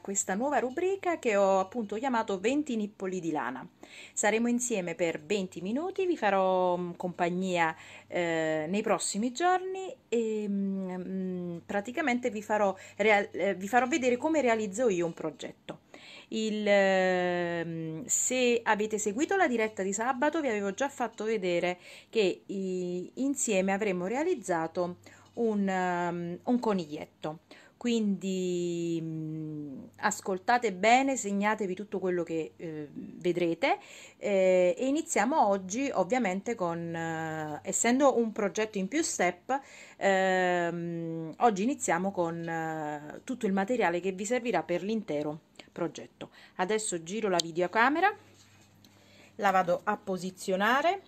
questa nuova rubrica che ho appunto chiamato 20 nippoli di lana. Saremo insieme per 20 minuti, vi farò mm, compagnia eh, nei prossimi giorni e mh, mm, mm, praticamente vi farò, eh, vi farò vedere come realizzo io un progetto. Il, ehm, se avete seguito la diretta di sabato vi avevo già fatto vedere che insieme avremmo realizzato un, ehm, un coniglietto. Quindi mm, ascoltate bene, segnatevi tutto quello che eh, vedrete eh, e iniziamo oggi ovviamente con, eh, essendo un progetto in più step, ehm, oggi iniziamo con eh, tutto il materiale che vi servirà per l'intero progetto. Adesso giro la videocamera, la vado a posizionare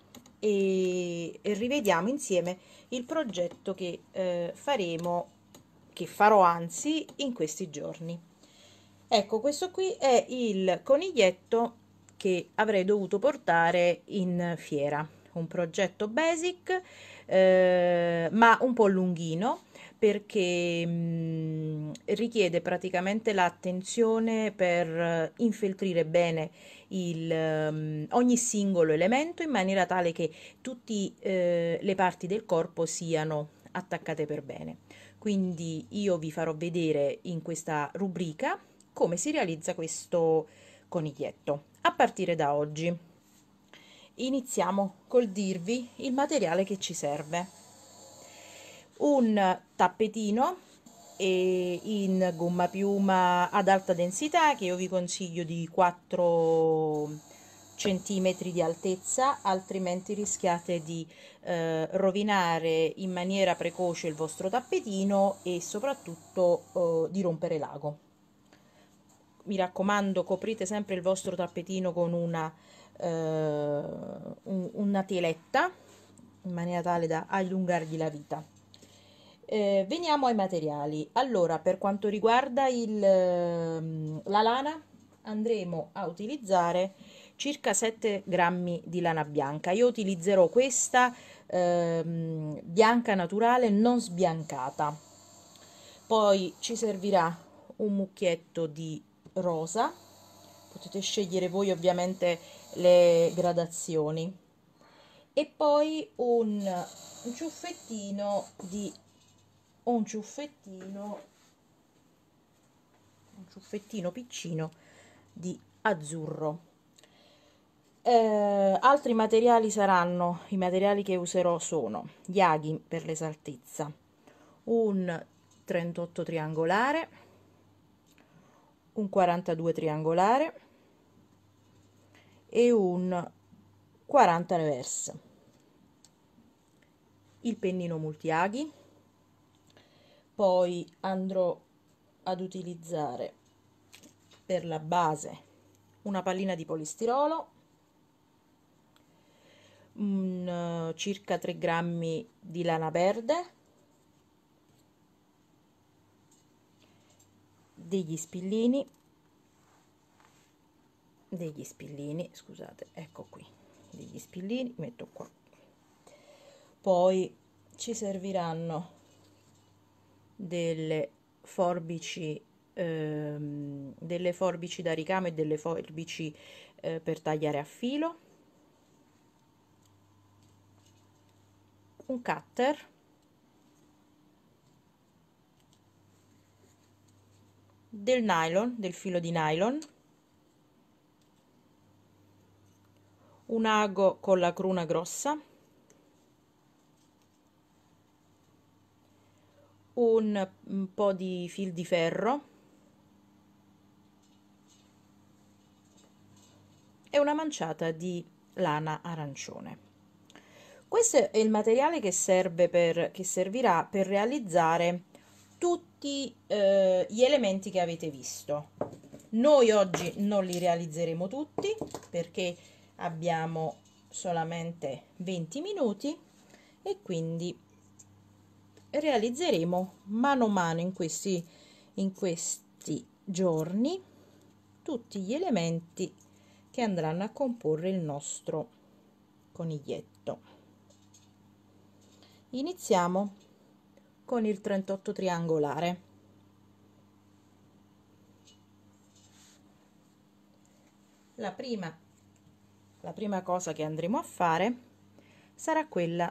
e, e rivediamo insieme il progetto che eh, faremo, che farò anzi in questi giorni. Ecco, questo qui è il coniglietto che avrei dovuto portare in fiera. Un progetto basic, eh, ma un po' lunghino, perché mh, mm, richiede praticamente l'attenzione per eh, infeltrire bene il, ehm, ogni singolo elemento in maniera tale che tutte eh, le parti del corpo siano attaccate per bene. Quindi io vi farò vedere in questa rubrica come si realizza questo coniglietto a partire da oggi. Iniziamo col dirvi il materiale che ci serve. Un tappetino e in gomma piuma ad alta densità che io vi consiglio di 4 cm di altezza altrimenti rischiate di eh, rovinare in maniera precoce il vostro tappetino e soprattutto eh, di rompere l'ago mi raccomando coprite sempre il vostro tappetino con una, eh, una teletta in maniera tale da allungargli la vita eh, veniamo ai materiali. Allora, per quanto riguarda il, ehm, la lana, andremo a utilizzare circa 7 grammi di lana bianca. Io utilizzerò questa ehm, bianca naturale non sbiancata. Poi ci servirà un mucchietto di rosa. Potete scegliere voi ovviamente le gradazioni. E poi un ciuffettino di un ciuffettino un ciuffettino piccino di azzurro eh, altri materiali saranno i materiali che userò sono gli aghi per l'esaltezza un 38 triangolare un 42 triangolare e un 40 reverse il pennino multi aghi poi andrò ad utilizzare per la base una pallina di polistirolo un, eh, circa 3 grammi di lana verde degli spillini degli spillini scusate ecco qui degli spillini metto qua poi ci serviranno delle forbici ehm, delle forbici da ricamo e delle forbici eh, per tagliare a filo un cutter del nylon del filo di nylon un ago con la cruna grossa un, po' di fil di ferro e una manciata di lana arancione. Questo è il materiale che, serve per, che servirà per realizzare tutti eh, gli elementi che avete visto. Noi oggi non li realizzeremo tutti perché abbiamo solamente 20 minuti e quindi realizzeremo mano a mano in questi, in questi giorni tutti gli elementi che andranno a comporre il nostro coniglietto iniziamo con il 38 triangolare la prima la prima cosa che andremo a fare sarà quella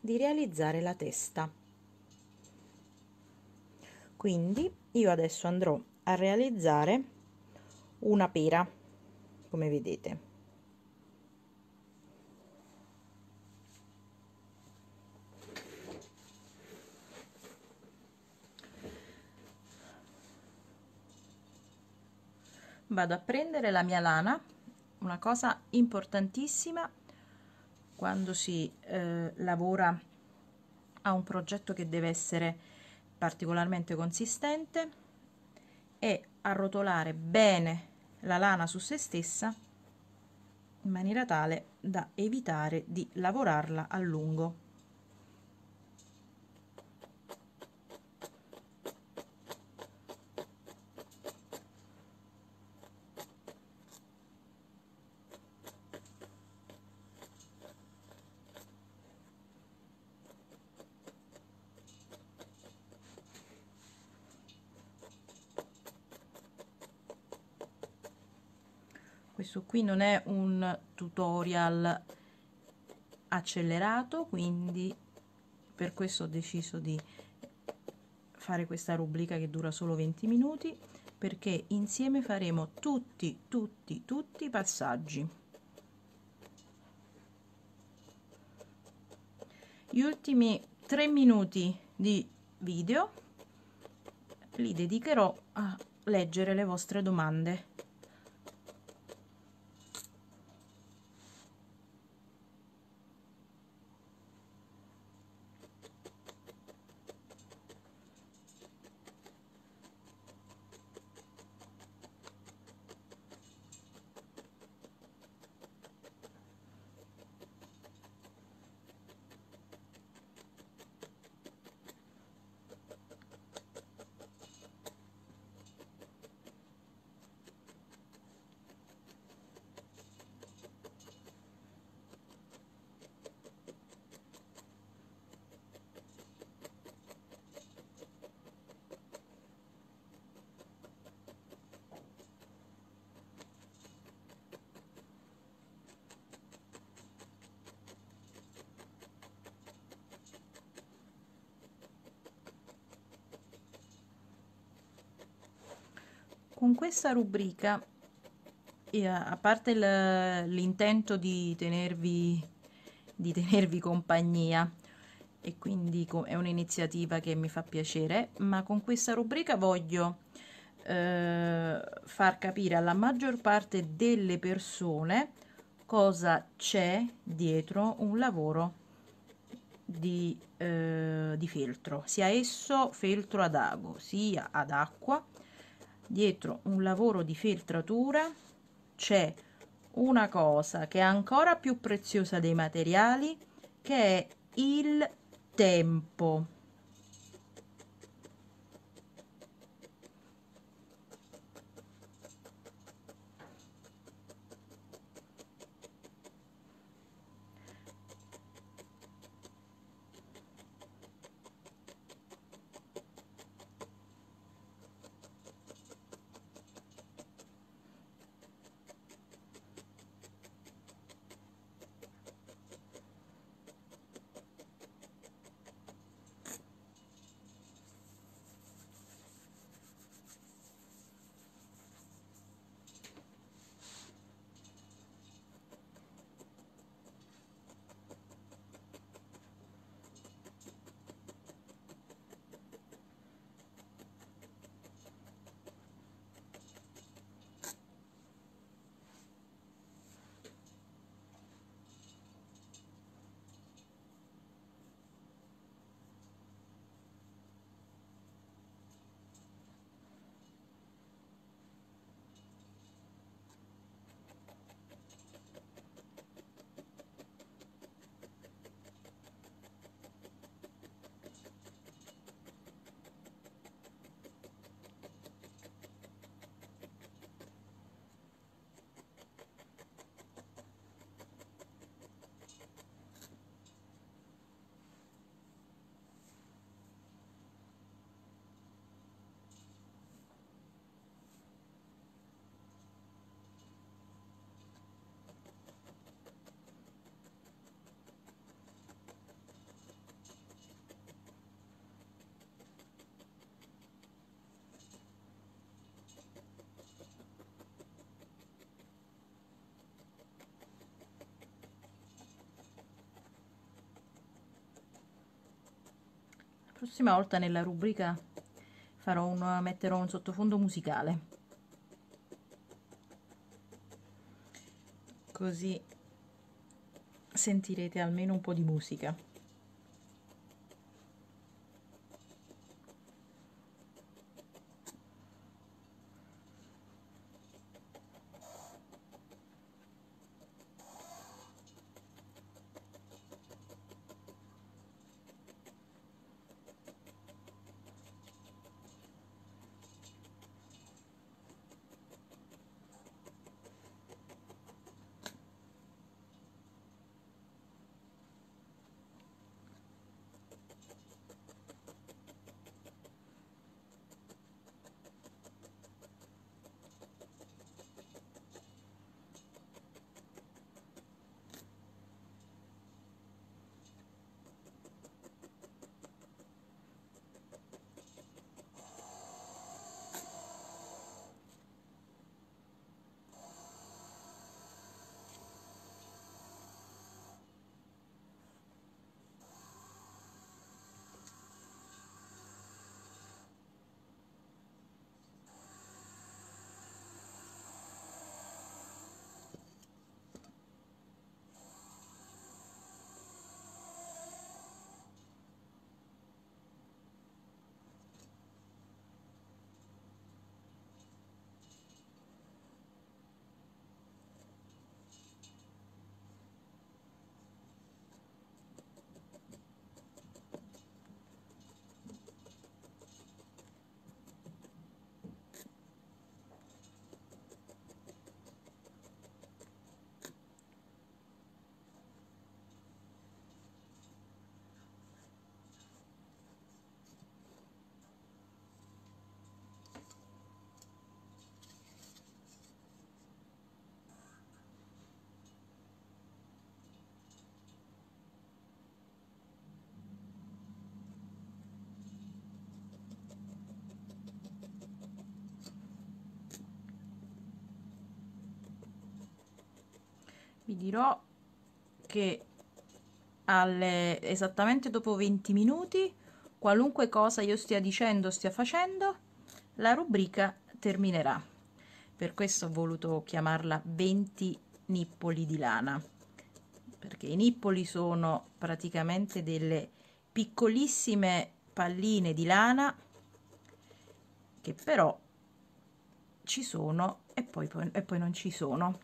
di realizzare la testa quindi io adesso andrò a realizzare una pera come vedete vado a prendere la mia lana una cosa importantissima quando si eh, lavora a un progetto che deve essere particolarmente consistente e arrotolare bene la lana su se stessa in maniera tale da evitare di lavorarla a lungo questo qui non è un tutorial accelerato quindi per questo ho deciso di fare questa rubrica che dura solo 20 minuti perché insieme faremo tutti tutti tutti i passaggi gli ultimi 3 minuti di video li dedicherò a leggere le vostre domande con questa rubrica, eh, a parte l'intento di tenervi, di tenervi compagnia, e quindi è un'iniziativa che mi fa piacere, ma con questa rubrica voglio eh, far capire alla maggior parte delle persone cosa c'è dietro un lavoro di, eh, di, feltro, sia esso feltro ad ago, sia ad acqua, dietro un lavoro di filtratura c'è una cosa che è ancora più preziosa dei materiali che è il tempo prossima volta nella rubrica farò un, metterò un sottofondo musicale così sentirete almeno un po' di musica vi dirò che alle, esattamente dopo 20 minuti qualunque cosa io stia dicendo stia facendo la rubrica terminerà per questo ho voluto chiamarla 20 nippoli di lana perché i nippoli sono praticamente delle piccolissime palline di lana che però ci sono e poi, e poi non ci sono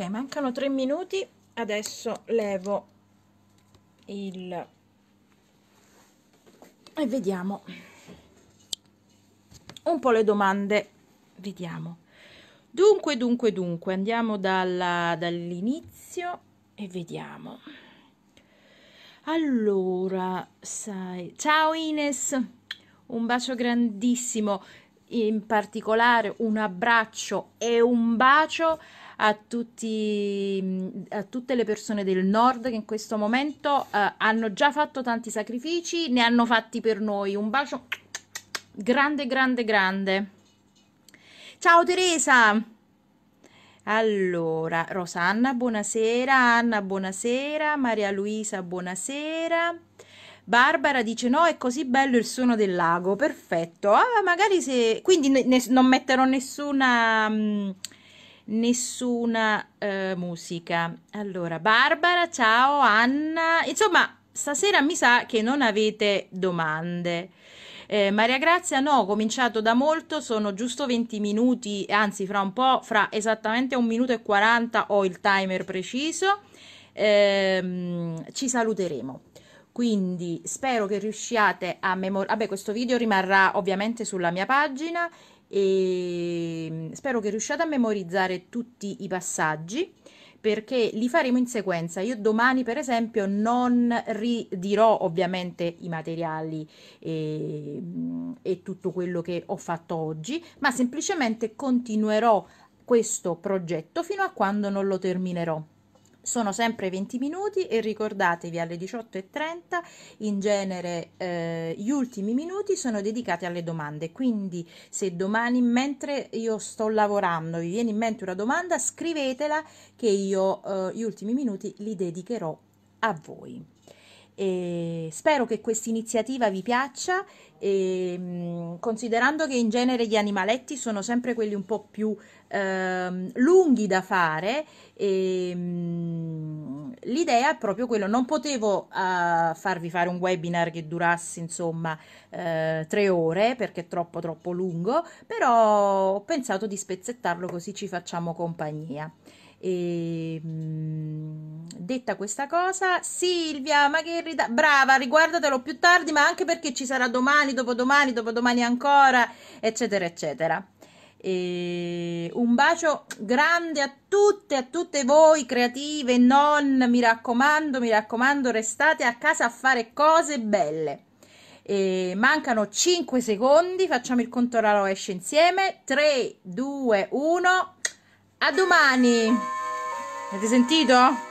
ok mancano tre minuti adesso levo il e vediamo un po le domande vediamo dunque dunque dunque andiamo dalla, dall'inizio e vediamo allora sai ciao Ines un bacio grandissimo in particolare un abbraccio e un bacio a, tutti, mm, a tutte le persone del nord che in questo momento eh, hanno già fatto tanti sacrifici, ne hanno fatti per noi. Un bacio grande, grande, grande. Ciao Teresa! Allora, Rosanna, buonasera, Anna, buonasera, Maria Luisa, buonasera. Barbara dice no, è così bello il suono del lago, perfetto. Ah, magari se... Quindi ne, ne, non metterò nessuna... Mh, mm, nessuna eh, musica. Allora, Barbara, ciao Anna. Insomma, stasera mi sa che non avete domande. Eh, Maria Grazia, no, ho cominciato da molto, sono giusto 20 minuti, anzi fra un po', fra esattamente un minuto e 40 ho il timer preciso. Eh, ci saluteremo quindi spero che riusciate a memorizzare. Vabbè, questo video rimarrà ovviamente sulla mia pagina e mm, spero che riusciate a memorizzare tutti i passaggi perché li faremo in sequenza. Io domani, per esempio, non ridirò ovviamente i materiali e, mm, e tutto quello che ho fatto oggi, ma semplicemente continuerò questo progetto fino a quando non lo terminerò. Sono sempre 20 minuti e ricordatevi alle 18.30 in genere eh, gli ultimi minuti sono dedicati alle domande, quindi se domani mentre io sto lavorando vi viene in mente una domanda scrivetela che io eh, gli ultimi minuti li dedicherò a voi. E spero che questa iniziativa vi piaccia, e, ehm, considerando che in genere gli animaletti sono sempre quelli un po' più eh, lunghi da fare, e, ehm, l'idea è proprio quello, non potevo eh, farvi fare un webinar che durasse insomma eh, tre ore perché è troppo troppo lungo, però ho pensato di spezzettarlo così ci facciamo compagnia. E, mh, mm, detta questa cosa, Silvia, ma che rida- brava, riguardatelo più tardi, ma anche perché ci sarà domani, dopodomani, dopodomani ancora, eccetera, eccetera. E un bacio grande a tutte, a tutte voi creative, non mi raccomando, mi raccomando, restate a casa a fare cose belle. E mancano 5 secondi, facciamo il conto alla rovescia insieme. 3, 2, 1. A domani! Avete sentito?